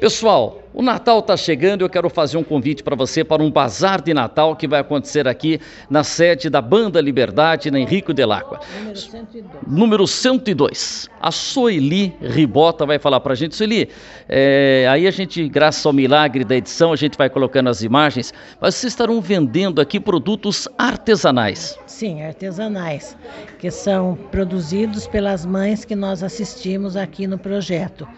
Pessoal, o Natal está chegando, e eu quero fazer um convite para você para um bazar de Natal que vai acontecer aqui na sede da Banda Liberdade, na Henrico Delacqua. Número 102. Número 102. A Soeli Ribota vai falar para a gente. Soeli, é, aí a gente, graças ao milagre da edição, a gente vai colocando as imagens, mas vocês estarão vendendo aqui produtos artesanais. Sim, artesanais, que são produzidos pelas mães que nós assistimos aqui no projeto.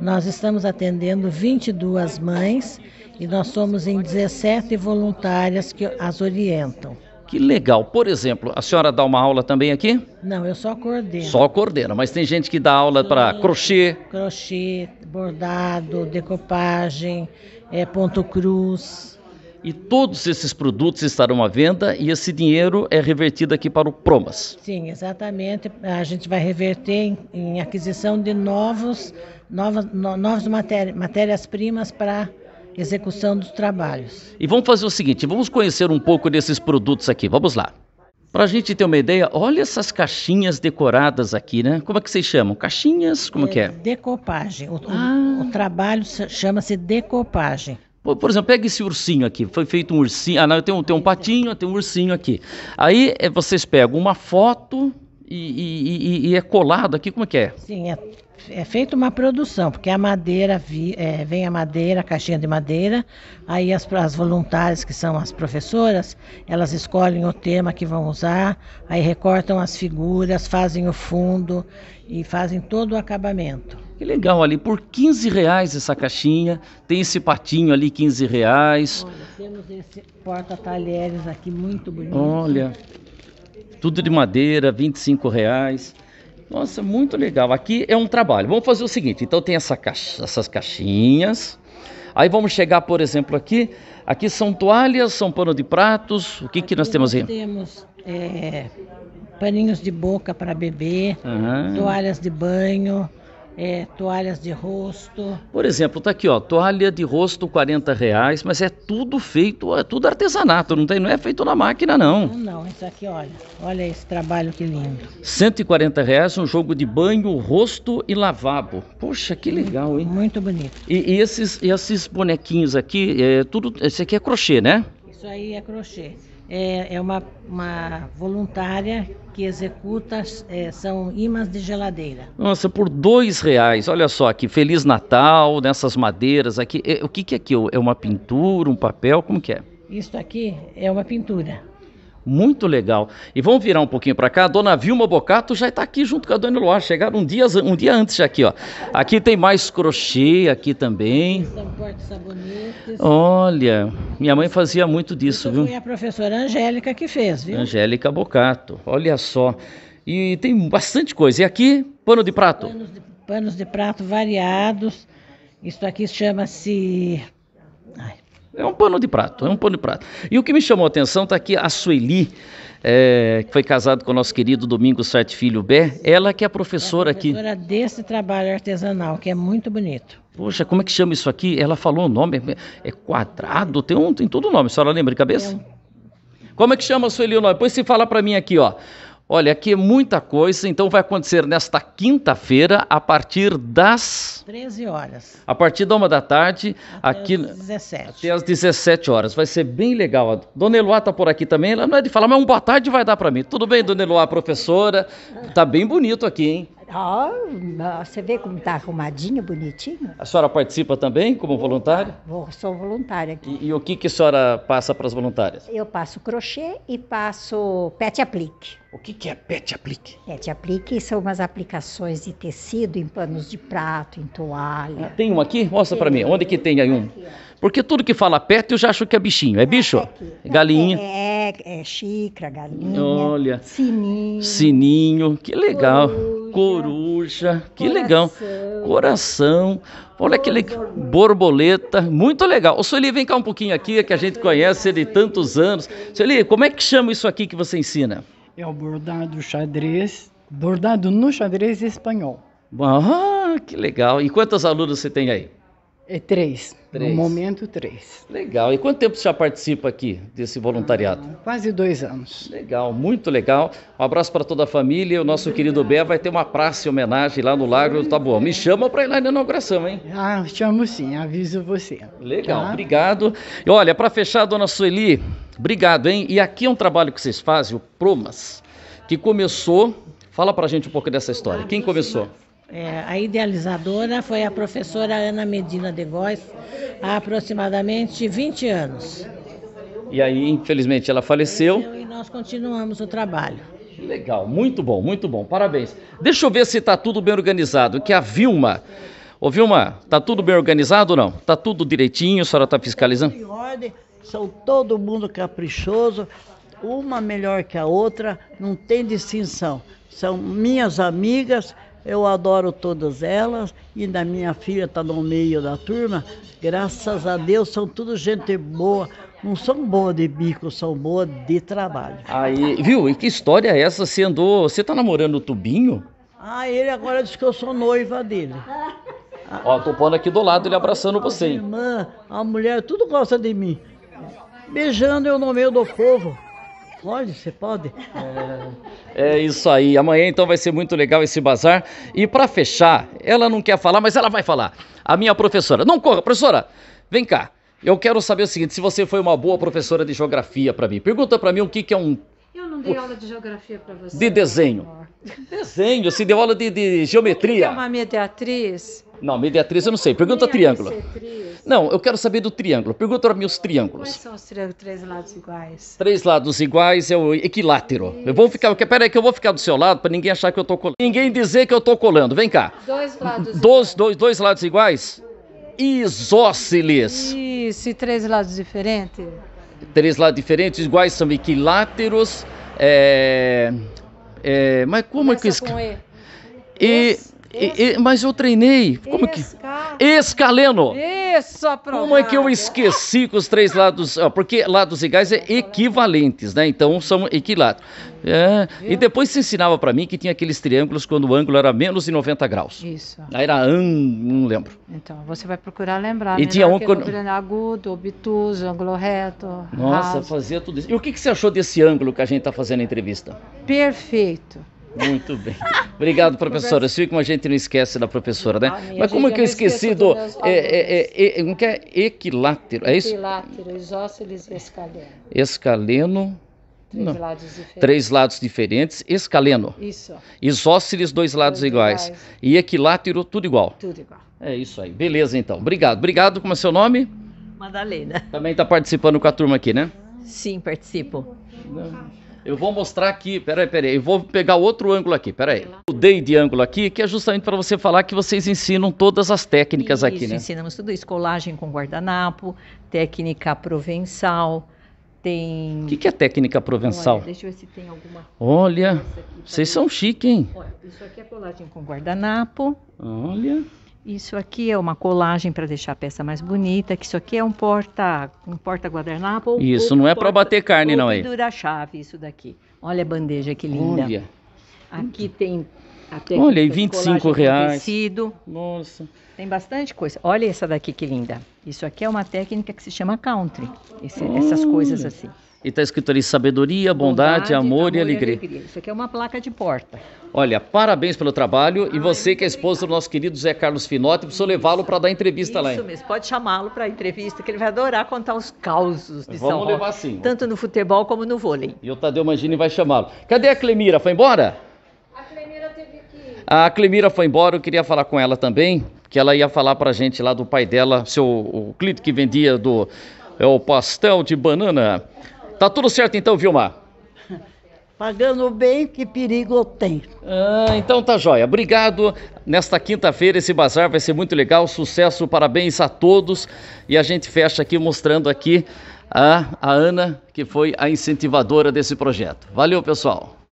Nós estamos atendendo 22 mães e nós somos em 17 voluntárias que as orientam. Que legal. Por exemplo, a senhora dá uma aula também aqui? Não, eu só coordeno. Só coordeno, mas tem gente que dá aula para crochê. Crochê, bordado, decopagem, é, ponto cruz e todos esses produtos estarão à venda e esse dinheiro é revertido aqui para o Promas. Sim, exatamente. A gente vai reverter em, em aquisição de novos, novas, no, novas matérias-primas para execução dos trabalhos. E vamos fazer o seguinte, vamos conhecer um pouco desses produtos aqui. Vamos lá. Para a gente ter uma ideia, olha essas caixinhas decoradas aqui, né? Como é que vocês chamam? Caixinhas? Como é, que é? Decopagem. O, ah. o, o trabalho chama-se decopagem. Por exemplo, pega esse ursinho aqui. Foi feito um ursinho. Ah, não, eu tenho, tenho um patinho, eu tenho um ursinho aqui. Aí é, vocês pegam uma foto e, e, e, e, é colado aqui, como é que é? Sim, é, é feita uma produção, porque a madeira, vi, é, vem a madeira, a caixinha de madeira, aí as, as voluntárias, que são as professoras, elas escolhem o tema que vão usar, aí recortam as figuras, fazem o fundo e fazem todo o acabamento. Que legal ali, por 15 reais essa caixinha, tem esse patinho ali, 15 reais. Olha, temos esse porta-talheres aqui, muito bonito. Olha, tudo de madeira, 25 reais. Nossa, muito legal. Aqui é um trabalho. Vamos fazer o seguinte, então tem essa caixa, essas caixinhas. Aí vamos chegar, por exemplo, aqui. Aqui são toalhas, são pano de pratos. O que, que nós temos aí? Nós temos é, paninhos de boca para beber, uhum. toalhas de banho, é, toalhas de rosto. Por exemplo, tá aqui, ó, toalha de rosto 40 reais, mas é tudo feito, é tudo artesanato, não, tem, não é feito na máquina, não. Não, isso aqui, olha, olha esse trabalho que lindo. 140 reais um jogo de banho, rosto e lavabo. Poxa, que legal, hein? Muito bonito. E, e esses, esses bonequinhos aqui, é, tudo, esse aqui é crochê, né? Isso aí é crochê é, é uma, uma, voluntária que executa, é, são imãs de geladeira. Nossa, por dois reais, olha só aqui, Feliz Natal, nessas madeiras aqui. É, o que, que é aquilo? É uma pintura, um papel, como que é? Isso aqui é uma pintura. Muito legal. E vamos virar um pouquinho para cá. A dona Vilma Bocato já está aqui junto com a dona Luar. Chegaram um dia, um dia antes aqui, ó. Aqui tem mais crochê aqui também. São portos Olha, minha mãe fazia muito disso, Isso viu? Foi a professora Angélica que fez, viu? Angélica Bocato. Olha só. E tem bastante coisa. E aqui, pano de prato. Panos de, panos de prato variados. Isso aqui chama-se. Ai, é um pano de prato, é um pano de prato. E o que me chamou a atenção está aqui a Sueli, é, que foi casada com o nosso querido Domingos Sete Filho Bé, ela que é a professora, é a professora aqui. desse trabalho artesanal, que é muito bonito. Poxa, como é que chama isso aqui? Ela falou o nome, é quadrado, tem, um, tem todo o nome, a senhora lembra de cabeça? É Como é que chama, Sueli, o nome? Depois se fala para mim aqui, ó. Olha, aqui é muita coisa, então vai acontecer nesta quinta-feira, a partir das. 13 horas. A partir da uma da tarde, até aqui. Às 17. Até às 17 horas. Vai ser bem legal. Dona Eloá está por aqui também. Ela não é de falar, mas um boa tarde vai dar para mim. Tudo bem, Dona Eloá, professora? Tá bem bonito aqui, hein? Ó, oh, você vê como está arrumadinho, bonitinho. A senhora participa também como voluntária? Vou, sou voluntária aqui. E, e o que, que a senhora passa para as voluntárias? Eu passo crochê e passo pet aplique. O que, que é pet aplique? Pet aplique são umas aplicações de tecido em panos de prato, em toalha. Ah, tem um aqui? Mostra para mim. Onde que tem aí um? Porque tudo que fala pet eu já acho que é bichinho. É bicho? É galinha. É, é, é xícara, galinha. Olha. Sininho. Sininho. Que legal coruja, que coração. legal. Coração. Olha aquele Borboleta, muito legal. O Sueli, vem cá um pouquinho aqui, que a gente conhece de tantos anos. Sueli, como é que chama isso aqui que você ensina? É o bordado xadrez, bordado no xadrez espanhol. Ah, que legal. E quantas alunas você tem aí? É três. três. No momento, três. Legal. E quanto tempo você já participa aqui desse voluntariado? Ah, quase dois anos. Legal, muito legal. Um abraço para toda a família. O nosso querido Bé vai ter uma praça em homenagem lá no Lago do Taboão. Me chama para ir lá na inauguração, hein? Ah, chamo sim, aviso você. Legal, tá? obrigado. E olha, para fechar, dona Sueli, obrigado, hein? E aqui é um trabalho que vocês fazem, o Promas, que começou. Fala para a gente um pouco dessa história. Ah, Quem começou? É, a idealizadora foi a professora Ana Medina de Góes, há aproximadamente 20 anos. E aí, infelizmente, ela faleceu. E nós continuamos o trabalho. Legal, muito bom, muito bom, parabéns. Deixa eu ver se está tudo bem organizado, que a Vilma... Ô Vilma, está tudo bem organizado ou não? Está tudo direitinho, a senhora está fiscalizando? Em ordem, são todo mundo caprichoso, uma melhor que a outra, não tem distinção. São minhas amigas, eu adoro todas elas e da minha filha está no meio da turma. Graças a Deus são tudo gente boa. Não são boa de bico, são boa de trabalho. Aí, viu? E que história é essa? Você andou, você tá namorando o Tubinho? Ah, ele agora diz que eu sou noiva dele. Ó, tô pondo aqui do lado, ele abraçando você. A irmã, a mulher, tudo gosta de mim. Beijando eu no meio do povo. Pode, você pode. É, é isso aí. Amanhã então vai ser muito legal esse bazar. E para fechar, ela não quer falar, mas ela vai falar. A minha professora. Não corra, professora. Vem cá. Eu quero saber o seguinte, se você foi uma boa professora de geografia para mim. Pergunta para mim o que que é um eu não dei aula de geografia para você. De desenho. Desenho, se deu aula de, de geometria. O que é uma mediatriz? Não, mediatriz eu não sei. Pergunta é triângulo. Não, eu quero saber do triângulo. Pergunta para mim os triângulos. Quais são os triângulos, três lados iguais? Três lados iguais é o equilátero. Isso. Eu vou ficar, peraí que eu vou ficar do seu lado para ninguém achar que eu tô colando. Ninguém dizer que eu tô colando. Vem cá. Dois lados dois, iguais. Dois, dois lados iguais? Isósceles. Isso, e três lados diferentes? Três lados diferentes, iguais são equiláteros. É... É... mas como Começa é que... Esca... Com e. E... Es... E, e, mas eu treinei. Como que? Escaleno. E isso, é aprovado. Como é que eu esqueci que os três lados. Ó, porque lados iguais é equivalentes, né? Então são equilátero. É, e depois se ensinava para mim que tinha aqueles triângulos quando o ângulo era menos de 90 graus. Isso. Aí era an, não lembro. Então, você vai procurar lembrar. E né, tinha um quando... agudo, obtuso, ângulo reto. Nossa, raso. fazia tudo isso. E o que, que você achou desse ângulo que a gente está fazendo a entrevista? Perfeito. Muito bem. Obrigado, professora. Silvia, como a gente não esquece da professora, né? Ah, Mas como é que eu esqueci do. É, é, é, é, é, equilátero, é isso? Equilátero, isósceles escaleno. Escaleno. Três não. lados diferentes. Três lados diferentes. Escaleno. Isso. Isósceles, dois lados dois iguais. iguais. E equilátero, tudo igual. Tudo igual. É isso aí. Beleza, então. Obrigado. Obrigado. Como é seu nome? Madalena. Também está participando com a turma aqui, né? Sim, participo. Não. Eu vou mostrar aqui, peraí, peraí, eu vou pegar outro ângulo aqui, peraí. Mudei de ângulo aqui, que é justamente para você falar que vocês ensinam todas as técnicas isso, aqui, né? ensinamos tudo isso, colagem com guardanapo, técnica provençal, tem... O que, que, é técnica provençal? Olha, deixa eu ver se tem alguma... Olha, vocês são chiques, hein? Olha, isso aqui é colagem com guardanapo. Olha... Isso aqui é uma colagem para deixar a peça mais bonita, que isso aqui é um porta, um porta guardanapo. Isso é ou, não é para bater carne não é? Pendura chave isso daqui. Olha a bandeja que linda. Olha. Aqui tem até Olha, e 25 reais. Tecido. Nossa. Tem bastante coisa. Olha essa daqui que linda. Isso aqui é uma técnica que se chama country. Esse, essas coisas assim. E está escrito ali sabedoria, bondade, bondade amor, amor, e alegria. alegria. Isso aqui é uma placa de porta. Olha, parabéns pelo trabalho. e você que é esposa do nosso querido Zé Carlos Finotti, precisou levá-lo para dar entrevista isso lá. Isso mesmo, pode chamá-lo para entrevista, que ele vai adorar contar os causos de Vamos São Vamos levar Roque, sim. Tanto no futebol como no vôlei. E o Tadeu Mangini vai chamá-lo. Cadê a Clemira? Foi embora? A Clemira teve que A Clemira foi embora, eu queria falar com ela também, que ela ia falar para gente lá do pai dela, seu o Clito que vendia do é o pastel de banana. Tá tudo certo então, Vilmar? Pagando bem, que perigo tem. Ah, então tá joia. Obrigado. Nesta quinta-feira esse bazar vai ser muito legal. Sucesso, parabéns a todos. E a gente fecha aqui mostrando aqui a, a Ana, que foi a incentivadora desse projeto. Valeu, pessoal.